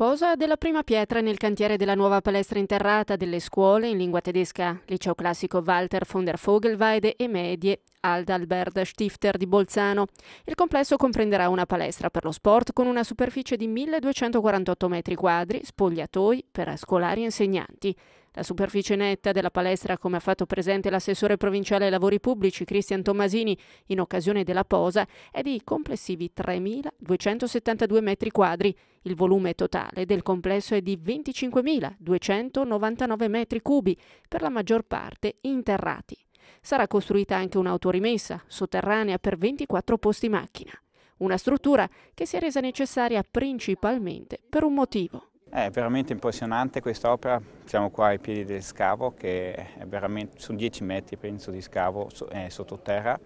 posa della prima pietra nel cantiere della nuova palestra interrata delle scuole in lingua tedesca, liceo classico Walter von der Vogelweide e medie Aldalbert Stifter di Bolzano. Il complesso comprenderà una palestra per lo sport con una superficie di 1248 metri quadri, spogliatoi per scolari e insegnanti. La superficie netta della palestra, come ha fatto presente l'assessore provinciale ai lavori pubblici Cristian Tommasini in occasione della posa, è di complessivi 3.272 metri quadri. Il volume totale del complesso è di 25.299 metri cubi, per la maggior parte interrati. Sarà costruita anche un'autorimessa sotterranea per 24 posti macchina. Una struttura che si è resa necessaria principalmente per un motivo. È veramente impressionante quest'opera, siamo qua ai piedi del scavo che è veramente, sono 10 metri penso di scavo eh, sottoterra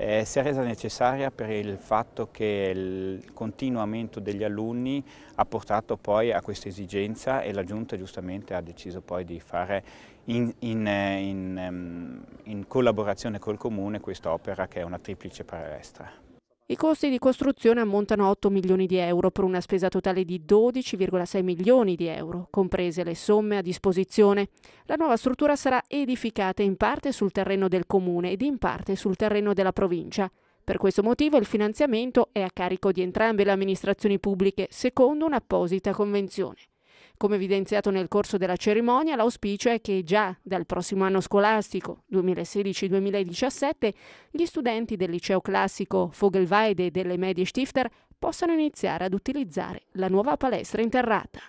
eh, si è resa necessaria per il fatto che il continuo aumento degli alunni ha portato poi a questa esigenza e la Giunta giustamente ha deciso poi di fare in, in, eh, in, ehm, in collaborazione col Comune quest'opera che è una triplice palestra. I costi di costruzione ammontano a 8 milioni di euro per una spesa totale di 12,6 milioni di euro, comprese le somme a disposizione. La nuova struttura sarà edificata in parte sul terreno del comune ed in parte sul terreno della provincia. Per questo motivo il finanziamento è a carico di entrambe le amministrazioni pubbliche secondo un'apposita convenzione. Come evidenziato nel corso della cerimonia, l'auspicio è che già dal prossimo anno scolastico 2016-2017 gli studenti del liceo classico Vogelweide e delle medie Stifter possano iniziare ad utilizzare la nuova palestra interrata.